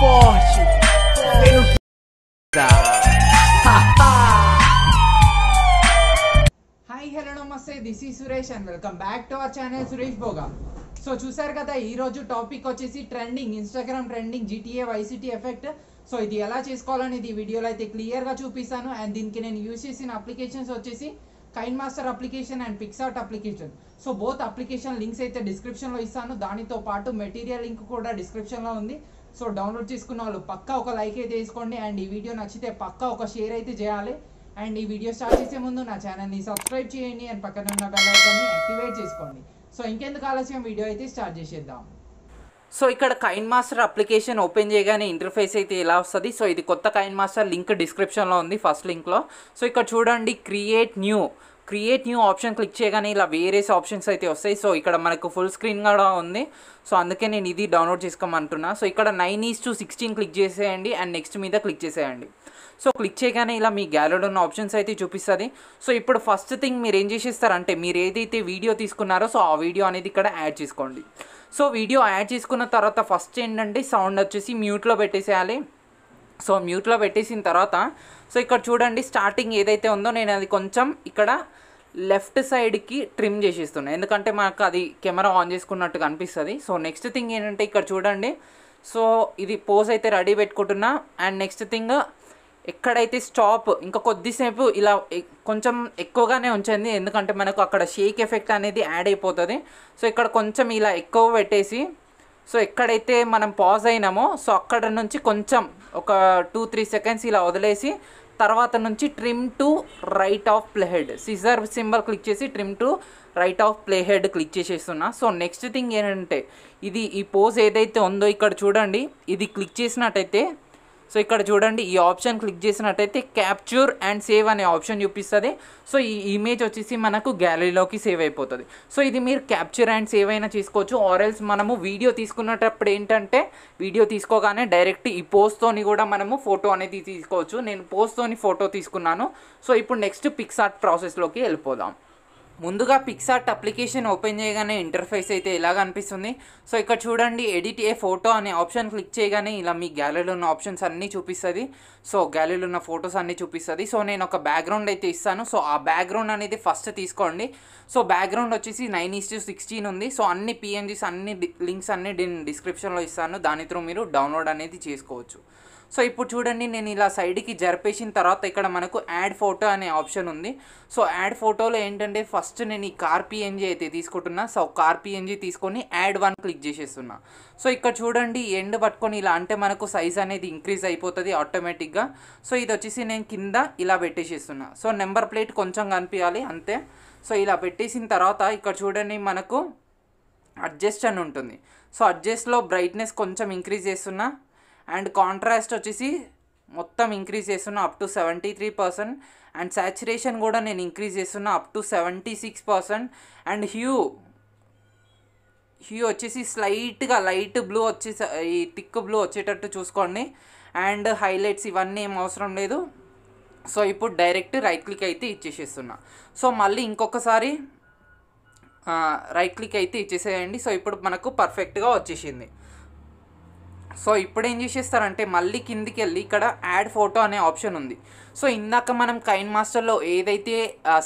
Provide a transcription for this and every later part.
forte, meio hi hello నమస్తే this is Suresh and welcome back to our channel Suresh Bhoga so చూసారు కదా ఈ రోజు టాపిక్ వచ్చేసి trending Instagram trending GTA vice city effect so ఇది ఎలా చేసుకోవాలని చేసుకోవాలనేది వీడియోలో అయితే క్లియర్గా చూపిస్తాను అండ్ దీనికి నేను యూజ్ చేసిన అప్లికేషన్స్ వచ్చేసి KineMaster application and PicsArt application so both application links అయితే డిస్క్రిప్షన్లో ఇస్తాను దానితో పాటు మెటీరియల్ లింక్ కూడా డిస్క్రిప్షన్లో ఉంది సో డౌన్లోడ్ చేసుకున్న వాళ్ళు పక్కా ఒక లైక్ అయితే వేసుకోండి అండ్ ఈ వీడియో నచ్చితే పక్కా ఒక షేర్ అయితే చేయాలి అండ్ ఈ వీడియో స్టార్ట్ చేసే ముందు నా ఛానల్ని సబ్స్క్రైబ్ చేయండి అండ్ పక్కన ఉన్న బెల్ యాక్టివేట్ చేసుకోండి సో ఇంకెందుకు ఆలస్యం వీడియో అయితే స్టార్ట్ చేసేద్దాం సో ఇక్కడ కైన్ మాస్టర్ అప్లికేషన్ ఓపెన్ చేయగానే ఇంటర్ఫేస్ అయితే ఎలా వస్తుంది సో ఇది కొత్త కైన్ మాస్టర్ లింక్ డిస్క్రిప్షన్లో ఉంది ఫస్ట్ లింక్లో సో ఇక్కడ చూడండి create new create new option click చేయగానే ఇలా వేరేస్ ఆప్షన్స్ అయితే వస్తాయి సో ఇక్కడ మనకు ఫుల్ స్క్రీన్ కూడా ఉంది సో అందుకే నేను ఇది డౌన్లోడ్ చేసుకోమంటున్నా సో ఇక్కడ nine is to sixteen click చేసేయండి అండ్ నెక్స్ట్ మీద క్లిక్ చేసేయండి సో క్లిక్ చేయగానే ఇలా మీ గ్యాలరీలో ఉన్న ఆప్షన్స్ అయితే చూపిస్తుంది సో ఇప్పుడు ఫస్ట్ థింగ్ మీరు ఏం చేసేస్తారంటే మీరు ఏదైతే వీడియో తీసుకున్నారో సో ఆ వీడియో అనేది ఇక్కడ యాడ్ చేసుకోండి సో వీడియో యాడ్ చేసుకున్న తర్వాత ఫస్ట్ ఏంటంటే సౌండ్ వచ్చేసి మ్యూట్లో పెట్టేసేయాలి సో మ్యూట్లో పెట్టేసిన తర్వాత సో ఇక్కడ చూడండి స్టార్టింగ్ ఏదైతే ఉందో నేను అది కొంచెం ఇక్కడ లెఫ్ట్ సైడ్కి ట్రిమ్ చేసేస్తున్నాను ఎందుకంటే మాకు అది కెమెరా ఆన్ చేసుకున్నట్టు కనిపిస్తుంది సో నెక్స్ట్ థింగ్ ఏంటంటే ఇక్కడ చూడండి సో ఇది పోజ్ అయితే రెడీ పెట్టుకుంటున్నా అండ్ నెక్స్ట్ థింగ్ ఎక్కడైతే స్టాప్ ఇంకా కొద్దిసేపు ఇలా కొంచెం ఎక్కువగానే ఉంచండి ఎందుకంటే మనకు అక్కడ షేక్ ఎఫెక్ట్ అనేది యాడ్ అయిపోతుంది సో ఇక్కడ కొంచెం ఇలా ఎక్కువ పెట్టేసి సో ఎక్కడైతే మనం పాజ్ అయినామో సో అక్కడ నుంచి కొంచెం ఒక టూ త్రీ సెకండ్స్ ఇలా వదిలేసి తర్వాత నుంచి trim to right of play head scissor symbol click చేసి trim to right of play head click చేసేస్తున్నా సో నెక్స్ట్ థింగ్ ఏంటంటే ఇది ఈ పోజ్ ఏదైతే ఉందో ఇక్కడ చూడండి ఇది క్లిక్ చేసినట్టయితే సో ఇక్కడ చూడండి ఈ ఆప్షన్ క్లిక్ చేసినట్టయితే క్యాప్చూర్ అండ్ సేవ్ అనే ఆప్షన్ చూపిస్తుంది సో ఈ ఇమేజ్ వచ్చేసి మనకు గ్యాలరీలోకి సేవ్ అయిపోతుంది సో ఇది మీరు క్యాప్చర్ అండ్ సేవ్ అయినా చేసుకోవచ్చు ఆర్ఎల్స్ మనము వీడియో తీసుకున్నప్పుడు ఏంటంటే వీడియో తీసుకోగానే డైరెక్ట్ ఈ పోస్ట్తోని కూడా మనము ఫోటో అనేది తీసుకోవచ్చు నేను పోస్ట్తోని ఫోటో తీసుకున్నాను సో ఇప్పుడు నెక్స్ట్ ఆర్ట్ ప్రాసెస్లోకి వెళ్ళిపోదాం ముందుగా పిక్సార్ట్ అప్లికేషన్ ఓపెన్ చేయగానే ఇంటర్ఫేస్ అయితే ఇలా కనిపిస్తుంది సో ఇక్కడ చూడండి ఎడిట్ ఏ ఫోటో అనే ఆప్షన్ క్లిక్ చేయగానే ఇలా మీ గ్యాలరీలో ఉన్న ఆప్షన్స్ అన్నీ చూపిస్తుంది సో గ్యాలరీలో ఉన్న ఫొటోస్ అన్నీ చూపిస్తుంది సో నేను ఒక బ్యాక్గ్రౌండ్ అయితే ఇస్తాను సో ఆ బ్యాక్గ్రౌండ్ అనేది ఫస్ట్ తీసుకోండి సో బ్యాక్గ్రౌండ్ వచ్చేసి నైన్ ఈస్టు సిక్స్టీన్ ఉంది సో అన్ని పిఎన్జీస్ అన్ని లింక్స్ అన్ని నేను డిస్క్రిప్షన్లో ఇస్తాను దాని త్రూ మీరు డౌన్లోడ్ అనేది చేసుకోవచ్చు సో ఇప్పుడు చూడండి నేను ఇలా సైడ్కి జరిపేసిన తర్వాత ఇక్కడ మనకు యాడ్ ఫోటో అనే ఆప్షన్ ఉంది సో యాడ్ ఫోటోలో ఏంటంటే ఫస్ట్ నేను ఈ కార్ పిఎన్జీ అయితే తీసుకుంటున్నా సో కార్ పిఎన్జీ తీసుకొని యాడ్ వన్ క్లిక్ చేసేస్తున్నా సో ఇక్కడ చూడండి ఎండ్ పట్టుకొని ఇలా అంటే మనకు సైజ్ అనేది ఇంక్రీజ్ అయిపోతుంది ఆటోమేటిక్గా సో ఇది వచ్చేసి నేను కింద ఇలా పెట్టేసేస్తున్నా సో నెంబర్ ప్లేట్ కొంచెం కనిపించాలి అంతే సో ఇలా పెట్టేసిన తర్వాత ఇక్కడ చూడండి మనకు అడ్జస్ట్ అని ఉంటుంది సో అడ్జస్ట్లో బ్రైట్నెస్ కొంచెం ఇంక్రీజ్ చేస్తున్నా అండ్ కాంట్రాస్ట్ వచ్చేసి మొత్తం ఇంక్రీజ్ చేస్తున్నా up to seventy three percent and saturation కూడా నేను ఇంక్రీజ్ చేస్తున్నా up to seventy six percent and hue hue వచ్చేసి స్లైట్గా లైట్ బ్లూ వచ్చే ఈ థిక్ బ్లూ వచ్చేటట్టు చూసుకోండి అండ్ హైలైట్స్ ఇవన్నీ ఏం అవసరం లేదు సో ఇప్పుడు డైరెక్ట్ రైట్ క్లిక్ అయితే ఇచ్చేసేస్తున్నా సో మళ్ళీ ఇంకొకసారి రైట్ క్లిక్ అయితే ఇచ్చేసేయండి సో ఇప్పుడు మనకు పర్ఫెక్ట్గా వచ్చేసింది సో ఇప్పుడు ఏం చేసేస్తారంటే మళ్ళీ కిందికి వెళ్ళి ఇక్కడ యాడ్ ఫోటో అనే ఆప్షన్ ఉంది సో ఇందాక మనం కైన్ మాస్టర్లో ఏదైతే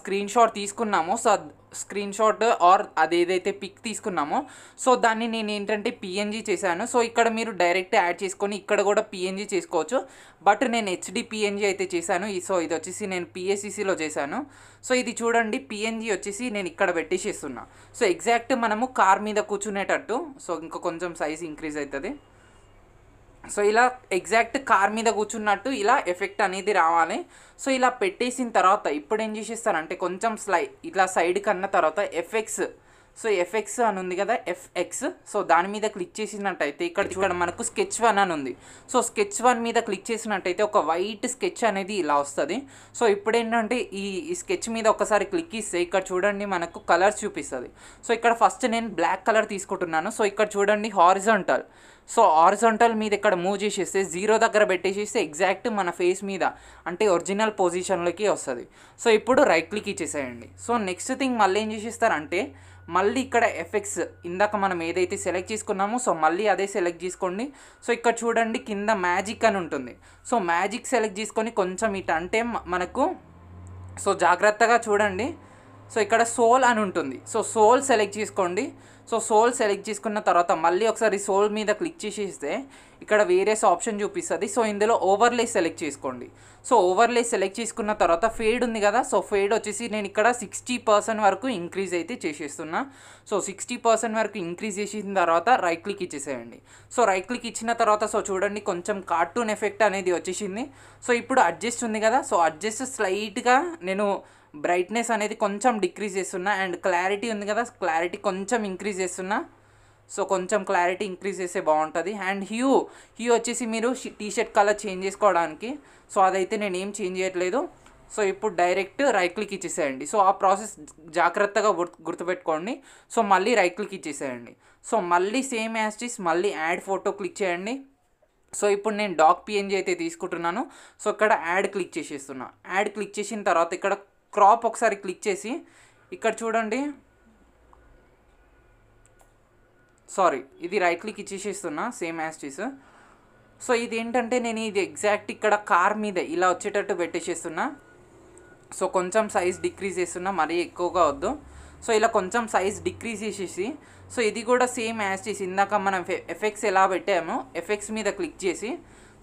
స్క్రీన్ షాట్ తీసుకున్నామో సో స్క్రీన్ షాట్ ఆర్ అది ఏదైతే పిక్ తీసుకున్నామో సో దాన్ని నేను ఏంటంటే పిఎన్జీ చేశాను సో ఇక్కడ మీరు డైరెక్ట్ యాడ్ చేసుకొని ఇక్కడ కూడా పిఎన్జీ చేసుకోవచ్చు బట్ నేను హెచ్డి పిఎన్జీ అయితే చేశాను సో ఇది వచ్చేసి నేను పిఎస్సిసిలో చేశాను సో ఇది చూడండి పిఎన్జీ వచ్చేసి నేను ఇక్కడ పెట్టేసేస్తున్నా సో ఎగ్జాక్ట్ మనము కార్ మీద కూర్చునేటట్టు సో ఇంకా కొంచెం సైజ్ ఇంక్రీజ్ అవుతుంది సో ఇలా ఎగ్జాక్ట్ కార్ మీద కూర్చున్నట్టు ఇలా ఎఫెక్ట్ అనేది రావాలి సో ఇలా పెట్టేసిన తర్వాత ఇప్పుడు ఏం చేసేస్తారంటే కొంచెం స్లై ఇట్లా సైడ్ కన్న తర్వాత ఎఫెక్ట్స్ సో ఎఫ్ఎక్స్ అని ఉంది కదా ఎఫ్ఎక్స్ సో దాని మీద క్లిక్ చేసినట్టయితే ఇక్కడ ఇక్కడ మనకు స్కెచ్ వన్ అని ఉంది సో స్కెచ్ వన్ మీద క్లిక్ చేసినట్టయితే ఒక వైట్ స్కెచ్ అనేది ఇలా వస్తుంది సో ఇప్పుడు ఏంటంటే ఈ స్కెచ్ మీద ఒకసారి క్లిక్ ఇస్తే ఇక్కడ చూడండి మనకు కలర్ చూపిస్తుంది సో ఇక్కడ ఫస్ట్ నేను బ్లాక్ కలర్ తీసుకుంటున్నాను సో ఇక్కడ చూడండి హారిజంటల్ సో ఆరిజంటల్ మీద ఇక్కడ మూవ్ చేసేస్తే జీరో దగ్గర పెట్టేసేస్తే ఎగ్జాక్ట్ మన ఫేస్ మీద అంటే ఒరిజినల్ పొజిషన్లోకి వస్తుంది సో ఇప్పుడు రైట్ క్లిక్ ఇచ్చేసేయండి సో నెక్స్ట్ థింగ్ మళ్ళీ ఏం చేసేస్తారంటే మళ్ళీ ఇక్కడ ఎఫెక్ట్స్ ఇందాక మనం ఏదైతే సెలెక్ట్ చేసుకున్నామో సో మళ్ళీ అదే సెలెక్ట్ చేసుకోండి సో ఇక్కడ చూడండి కింద మ్యాజిక్ అని ఉంటుంది సో మ్యాజిక్ సెలెక్ట్ చేసుకొని కొంచెం ఇటు అంటే మనకు సో జాగ్రత్తగా చూడండి సో ఇక్కడ సోల్ అని ఉంటుంది సో సోల్ సెలెక్ట్ చేసుకోండి సో సోల్ సెలెక్ట్ చేసుకున్న తర్వాత మళ్ళీ ఒకసారి సోల్ మీద క్లిక్ చేసేస్తే ఇక్కడ వేరేస్ ఆప్షన్ చూపిస్తుంది సో ఇందులో ఓవర్లే సెలెక్ట్ చేసుకోండి సో ఓవర్లే సెలెక్ట్ చేసుకున్న తర్వాత ఫేడ్ ఉంది కదా సో ఫేడ్ వచ్చేసి నేను ఇక్కడ సిక్స్టీ పర్సెంట్ వరకు ఇంక్రీజ్ అయితే చేసేస్తున్నా సో సిక్స్టీ పర్సెంట్ వరకు ఇంక్రీజ్ చేసిన తర్వాత రైట్ క్లిక్ ఇచ్చేసేయండి సో రైట్ క్లిక్ ఇచ్చిన తర్వాత సో చూడండి కొంచెం కార్టూన్ ఎఫెక్ట్ అనేది వచ్చేసింది సో ఇప్పుడు అడ్జస్ట్ ఉంది కదా సో అడ్జస్ట్ స్లైట్గా నేను బ్రైట్నెస్ అనేది కొంచెం డిక్రీజ్ చేస్తున్నా అండ్ క్లారిటీ ఉంది కదా క్లారిటీ కొంచెం ఇంక్రీజ్ చేస్తున్నా సో కొంచెం క్లారిటీ ఇంక్రీజ్ చేస్తే బాగుంటుంది అండ్ హ్యూ హ్యూ వచ్చేసి మీరు టీషర్ట్ కలర్ చేంజ్ చేసుకోవడానికి సో అదైతే నేను ఏం చేంజ్ చేయట్లేదు సో ఇప్పుడు డైరెక్ట్ రైట్ క్లిక్ ఇచ్చేసేయండి సో ఆ ప్రాసెస్ జాగ్రత్తగా గుర్తుపెట్టుకోండి సో మళ్ళీ రైట్ క్లిక్ ఇచ్చేసేయండి సో మళ్ళీ సేమ్ యాస్టిస్ మళ్ళీ యాడ్ ఫోటో క్లిక్ చేయండి సో ఇప్పుడు నేను డాక్ పిఎన్జీ అయితే తీసుకుంటున్నాను సో ఇక్కడ యాడ్ క్లిక్ చేసేస్తున్నా యాడ్ క్లిక్ చేసిన తర్వాత ఇక్కడ క్రాప్ ఒకసారి క్లిక్ చేసి ఇక్కడ చూడండి సారీ ఇది రైట్ క్లిక్ ఇచ్చేసేస్తున్నా సేమ్ యాస్టీస్ సో ఇది ఏంటంటే నేను ఇది ఎగ్జాక్ట్ ఇక్కడ కార్ మీద ఇలా వచ్చేటట్టు పెట్టేసేస్తున్నా సో కొంచెం సైజ్ డిక్రీజ్ చేస్తున్నా మరీ ఎక్కువగా వద్దు సో ఇలా కొంచెం సైజ్ డిక్రీజ్ చేసేసి సో ఇది కూడా సేమ్ యాజ్ చేసి ఇందాక మనం ఎఫెక్ట్స్ ఎలా పెట్టామో ఎఫెక్ట్స్ మీద క్లిక్ చేసి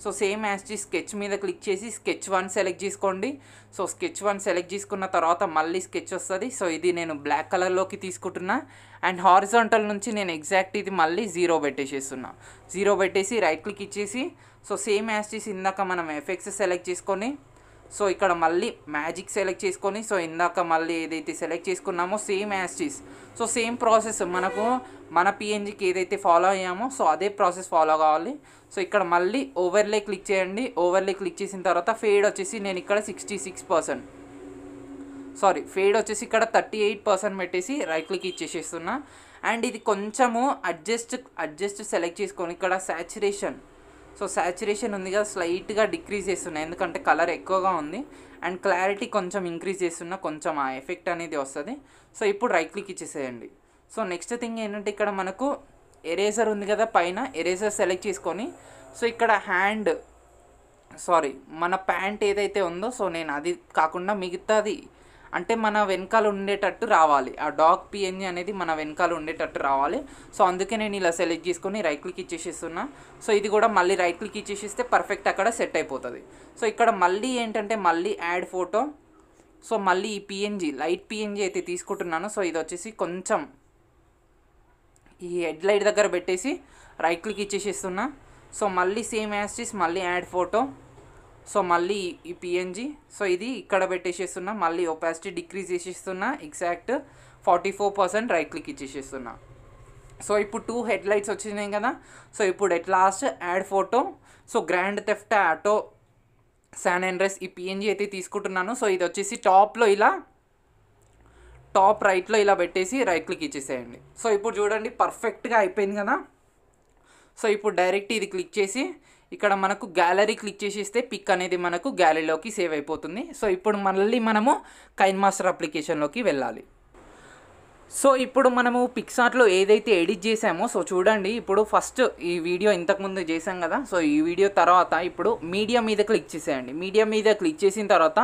సో సేమ్ యాస్టీ స్కెచ్ మీద క్లిక్ చేసి స్కెచ్ వన్ సెలెక్ట్ చేసుకోండి సో స్కెచ్ వన్ సెలెక్ట్ చేసుకున్న తర్వాత మళ్ళీ స్కెచ్ వస్తుంది సో ఇది నేను బ్లాక్ కలర్లోకి తీసుకుంటున్నా అండ్ హారిజాంటల్ నుంచి నేను ఎగ్జాక్ట్ ఇది మళ్ళీ జీరో పెట్టేసేస్తున్నా జీరో పెట్టేసి రైట్ క్లిక్ ఇచ్చేసి సో సేమ్ చేసి ఇందాక మనం ఎఫెక్ట్స్ సెలెక్ట్ చేసుకొని సో ఇక్కడ మళ్ళీ మ్యాజిక్ సెలెక్ట్ చేసుకొని సో ఇందాక మళ్ళీ ఏదైతే సెలెక్ట్ చేసుకున్నామో same as it is so same process మనకు మన పిఎన్జికి ఏదైతే ఫాలో అయ్యామో సో అదే ప్రాసెస్ ఫాలో కావాలి సో ఇక్కడ మళ్ళీ ఓవర్లే క్లిక్ చేయండి ఓవర్లే క్లిక్ చేసిన తర్వాత ఫేడ్ వచ్చేసి నేను ఇక్కడ sixty six percent sorry fade వచ్చేసి ఇక్కడ థర్టీ ఎయిట్ పర్సెంట్ పెట్టేసి రైట్ క్లిక్ ఇచ్చేసేస్తున్నా అండ్ ఇది కొంచెము అడ్జస్ట్ అడ్జస్ట్ సెలెక్ట్ చేసుకొని ఇక్కడ సాచురేషన్ సో సాచురేషన్ కదా స్లైట్గా డిక్రీజ్ చేస్తున్నా ఎందుకంటే కలర్ ఎక్కువగా ఉంది అండ్ క్లారిటీ కొంచెం ఇంక్రీజ్ చేస్తున్నా కొంచెం ఆ ఎఫెక్ట్ అనేది వస్తుంది సో ఇప్పుడు రైట్ క్లిక్ ఇచ్చేసేయండి సో నెక్స్ట్ థింగ్ ఏంటంటే ఇక్కడ మనకు ఎరేజర్ ఉంది కదా పైన ఎరేజర్ సెలెక్ట్ చేసుకొని సో ఇక్కడ హ్యాండ్ సారీ మన ప్యాంట్ ఏదైతే ఉందో సో నేను అది కాకుండా మిగతాది అంటే మన వెనకాల ఉండేటట్టు రావాలి ఆ డాగ్ పిఎన్జి అనేది మన వెనకాల ఉండేటట్టు రావాలి సో అందుకే నేను ఇలా సెలెక్ట్ చేసుకొని రైట్ క్లిక్ ఇచ్చేసిస్తున్నా సో ఇది కూడా మళ్ళీ రైట్ క్లిక్ ఇచ్చేసిస్తే పర్ఫెక్ట్ అక్కడ సెట్ అయిపోతుంది సో ఇక్కడ మళ్ళీ ఏంటంటే మళ్ళీ యాడ్ ఫోటో సో మళ్ళీ ఈ పిఎన్జి లైట్ పిఎన్జి అయితే తీసుకుంటున్నాను సో ఇది వచ్చేసి కొంచెం ఈ హెడ్ లైట్ దగ్గర పెట్టేసి రైట్ క్లిక్ ఇచ్చేసిస్తున్నా సో మళ్ళీ సేమ్ యాస్టిస్ మళ్ళీ యాడ్ ఫోటో సో మళ్ళీ ఈ పిఎన్జీ సో ఇది ఇక్కడ పెట్టేసేస్తున్నా మళ్ళీ ఒపాసిటీ డిక్రీజ్ చేసేస్తున్నా exact forty four percent right click ఇచ్చేసేస్తున్నా సో ఇప్పుడు టూ హెడ్ లైట్స్ వచ్చినాయి కదా సో ఇప్పుడు at last add photo so grand theft auto San Andreas ఈ పిఎన్జీ అయితే తీసుకుంటున్నాను సో ఇది వచ్చేసి టాప్లో ఇలా టాప్ రైట్లో ఇలా పెట్టేసి రైట్ క్లిక్ ఇచ్చేసేయండి సో ఇప్పుడు చూడండి పర్ఫెక్ట్గా అయిపోయింది కదా సో ఇప్పుడు డైరెక్ట్ ఇది క్లిక్ చేసి ఇక్కడ మనకు గ్యాలరీ క్లిక్ చేసేస్తే పిక్ అనేది మనకు గ్యాలరీలోకి సేవ్ అయిపోతుంది సో ఇప్పుడు మళ్ళీ మనము కైన్ మాస్టర్ అప్లికేషన్లోకి వెళ్ళాలి సో ఇప్పుడు మనము పిక్సార్ట్లో ఏదైతే ఎడిట్ చేసామో సో చూడండి ఇప్పుడు ఫస్ట్ ఈ వీడియో ఇంతకుముందు చేసాం కదా సో ఈ వీడియో తర్వాత ఇప్పుడు మీడియా మీద క్లిక్ చేసేయండి మీడియా మీద క్లిక్ చేసిన తర్వాత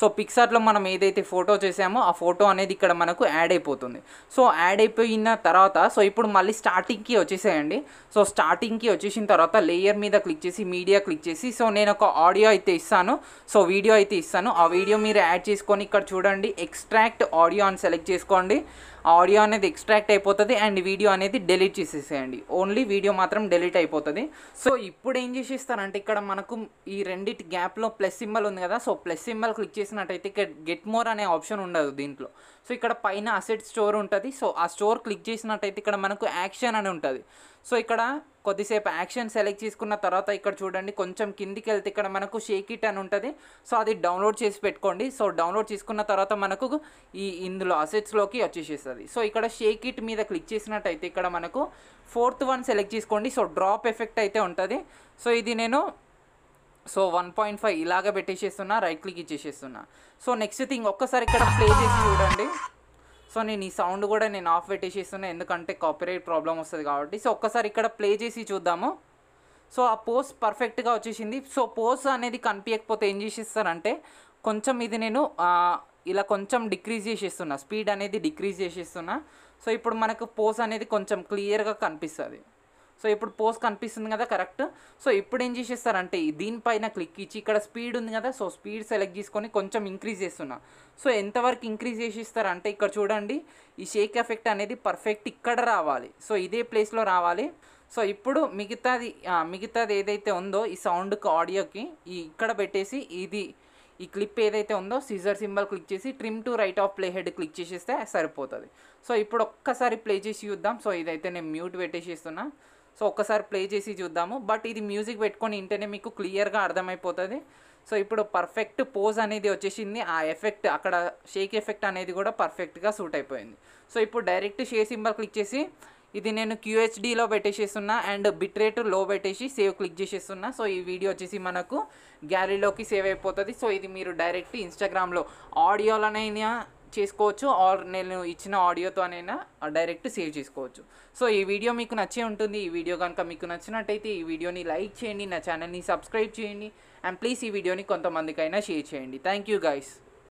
సో పిక్సార్ట్లో మనం ఏదైతే ఫోటో చేసామో ఆ ఫోటో అనేది ఇక్కడ మనకు యాడ్ అయిపోతుంది సో యాడ్ అయిపోయిన తర్వాత సో ఇప్పుడు మళ్ళీ స్టార్టింగ్కి వచ్చేసేయండి సో స్టార్టింగ్కి వచ్చేసిన తర్వాత లేయర్ మీద క్లిక్ చేసి మీడియా క్లిక్ చేసి సో నేను ఒక ఆడియో అయితే ఇస్తాను సో వీడియో అయితే ఇస్తాను ఆ వీడియో మీరు యాడ్ చేసుకొని ఇక్కడ చూడండి ఎక్స్ట్రాక్ట్ ఆడియో అని సెలెక్ట్ చేసుకోండి ఆడియో అనేది ఎక్స్ట్రాక్ట్ అయిపోతుంది అండ్ వీడియో అనేది డెలీట్ చేసేసేయండి ఓన్లీ వీడియో మాత్రం డెలీట్ అయిపోతుంది సో ఇప్పుడు ఏం చేసేస్తారంటే ఇక్కడ మనకు ఈ రెండిటి గ్యాప్లో ప్లస్ సింబల్ ఉంది కదా సో ప్లస్ సింబల్ క్లిక్ చేసినట్టయితే ఇక్కడ గెట్ మోర్ అనే ఆప్షన్ ఉండదు దీంట్లో సో ఇక్కడ పైన అసెట్ స్టోర్ ఉంటుంది సో ఆ స్టోర్ క్లిక్ చేసినట్టయితే ఇక్కడ మనకు యాక్షన్ అని ఉంటుంది సో ఇక్కడ కొద్దిసేపు యాక్షన్ సెలెక్ట్ చేసుకున్న తర్వాత ఇక్కడ చూడండి కొంచెం కిందికి వెళ్తే ఇక్కడ మనకు షేక్ ఇట్ అని ఉంటుంది సో అది డౌన్లోడ్ చేసి పెట్టుకోండి సో డౌన్లోడ్ చేసుకున్న తర్వాత మనకు ఈ ఇందులో అసెట్స్లోకి వచ్చేసేస్తుంది సో ఇక్కడ షేక్ ఇట్ మీద క్లిక్ చేసినట్టయితే ఇక్కడ మనకు ఫోర్త్ వన్ సెలెక్ట్ చేసుకోండి సో డ్రాప్ ఎఫెక్ట్ అయితే ఉంటుంది సో ఇది నేను సో వన్ పాయింట్ ఫైవ్ ఇలాగ పెట్టేసేస్తున్నా రైట్ క్లిక్ ఇచ్చేసేస్తున్నా సో నెక్స్ట్ థింగ్ ఒక్కసారి ఇక్కడ ప్లే చేసి చూడండి సో నేను ఈ సౌండ్ కూడా నేను ఆఫ్ పెట్టేసేస్తున్నా ఎందుకంటే కాపీరైట్ ప్రాబ్లం వస్తుంది కాబట్టి సో ఒక్కసారి ఇక్కడ ప్లే చేసి చూద్దాము సో ఆ పోస్ పర్ఫెక్ట్గా వచ్చేసింది సో పోస్ అనేది కనిపించకపోతే ఏం చేసేస్తారంటే కొంచెం ఇది నేను ఇలా కొంచెం డిక్రీజ్ చేసేస్తున్నా స్పీడ్ అనేది డిక్రీజ్ చేసేస్తున్నా సో ఇప్పుడు మనకు పోస్ అనేది కొంచెం క్లియర్గా కనిపిస్తుంది సో ఇప్పుడు పోస్ట్ కనిపిస్తుంది కదా కరెక్ట్ సో ఇప్పుడు ఏం చేసేస్తారంటే దీనిపైన క్లిక్ ఇచ్చి ఇక్కడ స్పీడ్ ఉంది కదా సో స్పీడ్ సెలెక్ట్ చేసుకొని కొంచెం ఇంక్రీజ్ చేస్తున్నా సో ఎంతవరకు ఇంక్రీజ్ చేసిస్తారంటే ఇక్కడ చూడండి ఈ షేక్ ఎఫెక్ట్ అనేది పర్ఫెక్ట్ ఇక్కడ రావాలి సో ఇదే ప్లేస్లో రావాలి సో ఇప్పుడు మిగతాది మిగతాది ఏదైతే ఉందో ఈ సౌండ్కి ఆడియోకి ఈ ఇక్కడ పెట్టేసి ఇది ఈ క్లిప్ ఏదైతే ఉందో సీజర్ సింబల్ క్లిక్ చేసి trim to right of play head click చేసేస్తే సరిపోతుంది సో ఇప్పుడు ఒక్కసారి ప్లే చేసి చూద్దాం సో ఇదైతే నేను మ్యూట్ ఇస్తున్నా సో ఒక్కసారి ప్లే చేసి చూద్దాము బట్ ఇది మ్యూజిక్ పెట్టుకొని వింటేనే మీకు క్లియర్గా అర్థమైపోతుంది సో ఇప్పుడు పర్ఫెక్ట్ పోజ్ అనేది వచ్చేసింది ఆ ఎఫెక్ట్ అక్కడ షేక్ ఎఫెక్ట్ అనేది కూడా పర్ఫెక్ట్గా సూట్ అయిపోయింది సో ఇప్పుడు డైరెక్ట్ షే సింబల్ క్లిక్ చేసి ఇది నేను క్యూహెచ్డీలో పెట్టేసేస్తున్నా అండ్ బిట్ రేటు లో పెట్టేసి సేవ్ క్లిక్ చేసేస్తున్నా సో ఈ వీడియో వచ్చేసి మనకు గ్యాలరీలోకి సేవ్ అయిపోతుంది సో ఇది మీరు డైరెక్ట్ ఇన్స్టాగ్రామ్లో ఆడియోలోనైనా చేసుకోవచ్చు ఆర్ నేను ఇచ్చిన ఆడియోతోనైనా డైరెక్ట్ సేవ్ చేసుకోవచ్చు సో ఈ వీడియో మీకు నచ్చే ఉంటుంది ఈ వీడియో కనుక మీకు నచ్చినట్టయితే ఈ వీడియోని లైక్ చేయండి నా ఛానల్ని సబ్స్క్రైబ్ చేయండి అండ్ ప్లీజ్ ఈ వీడియోని కొంతమందికైనా షేర్ చేయండి థ్యాంక్ యూ గైస్